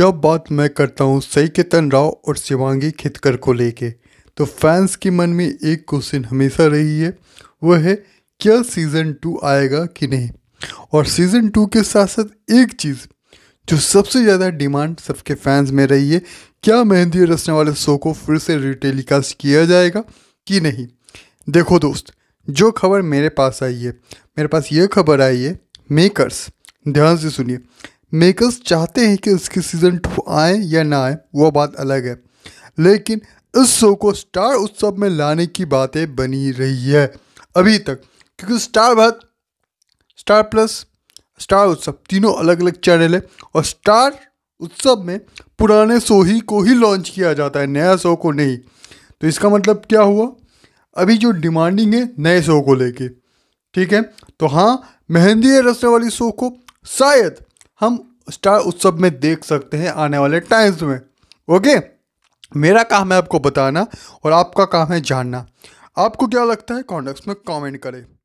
जब बात मैं करता हूँ सई केतन राव और शिवांगी खितकर को लेके तो फैंस के मन में एक क्वेश्चन हमेशा रही है वह है क्या सीज़न टू आएगा कि नहीं और सीज़न टू के साथ साथ एक चीज़ जो सबसे ज़्यादा डिमांड सबके फैंस में रही है क्या मेहंदी रचने वाले शो को फिर से रिटेलीकास्ट किया जाएगा कि नहीं देखो दोस्त जो खबर मेरे पास आई है मेरे पास ये खबर आई है मेकर्स ध्यान से सुनिए मेकर्स चाहते हैं कि उसकी सीज़न टू आए या ना आए वो बात अलग है लेकिन इस शो को स्टार उत्सव में लाने की बातें बनी रही है अभी तक क्योंकि Star Bharat Star Plus Star Utsav तीनों अलग अलग चैनल है और स्टार उत्सव में पुराने शो ही को ही लॉन्च किया जाता है नया शो को नहीं तो इसका मतलब क्या हुआ अभी जो डिमांडिंग है नए शो को लेके ठीक है तो हाँ मेहंदी रचने वाली शो को शायद हम स्टार उत्सव में देख सकते हैं आने वाले टाइम्स में ओके मेरा काम है आपको बताना और आपका काम है जानना आपको क्या लगता है कॉन्टेक्स में कमेंट करें